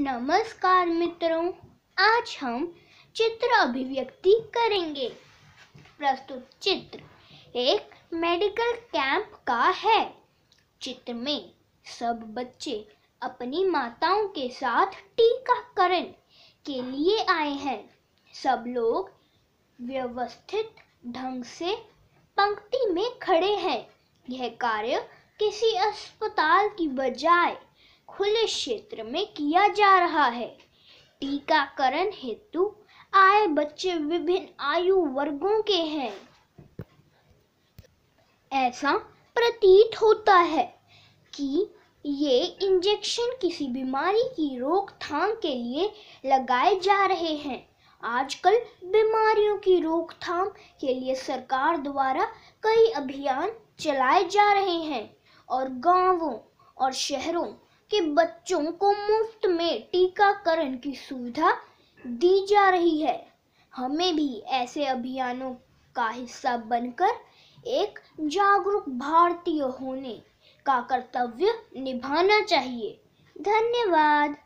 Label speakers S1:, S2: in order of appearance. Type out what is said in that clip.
S1: नमस्कार मित्रों आज हम चित्र अभिव्यक्ति करेंगे प्रस्तुत चित्र एक मेडिकल कैंप का है चित्र में सब बच्चे अपनी माताओं के साथ टीकाकरण के लिए आए हैं सब लोग व्यवस्थित ढंग से पंक्ति में खड़े हैं यह कार्य किसी अस्पताल की बजाय खुले क्षेत्र में किया जा रहा है टीकाकरण हेतु आए बच्चे विभिन्न आयु वर्गों के हैं ऐसा प्रतीत होता है कि ये इंजेक्शन किसी बीमारी की रोकथाम के लिए लगाए जा रहे हैं आजकल बीमारियों की रोकथाम के लिए सरकार द्वारा कई अभियान चलाए जा रहे हैं और गांवों और शहरों के बच्चों को मुफ्त में टीकाकरण की सुविधा दी जा रही है हमें भी ऐसे अभियानों का हिस्सा बनकर एक जागरूक भारतीय होने का कर्तव्य निभाना चाहिए धन्यवाद